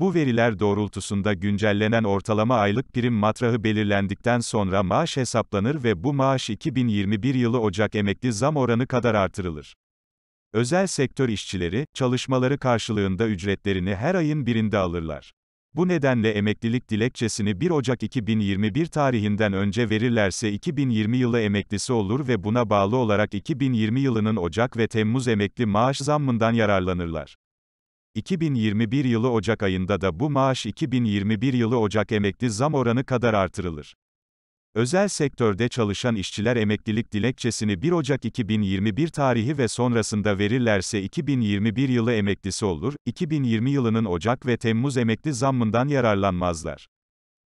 Bu veriler doğrultusunda güncellenen ortalama aylık prim matrahı belirlendikten sonra maaş hesaplanır ve bu maaş 2021 yılı Ocak emekli zam oranı kadar artırılır. Özel sektör işçileri, çalışmaları karşılığında ücretlerini her ayın birinde alırlar. Bu nedenle emeklilik dilekçesini 1 Ocak 2021 tarihinden önce verirlerse 2020 yılı emeklisi olur ve buna bağlı olarak 2020 yılının Ocak ve Temmuz emekli maaş zammından yararlanırlar. 2021 yılı Ocak ayında da bu maaş 2021 yılı Ocak emekli zam oranı kadar artırılır. Özel sektörde çalışan işçiler emeklilik dilekçesini 1 Ocak 2021 tarihi ve sonrasında verirlerse 2021 yılı emeklisi olur, 2020 yılının Ocak ve Temmuz emekli zammından yararlanmazlar.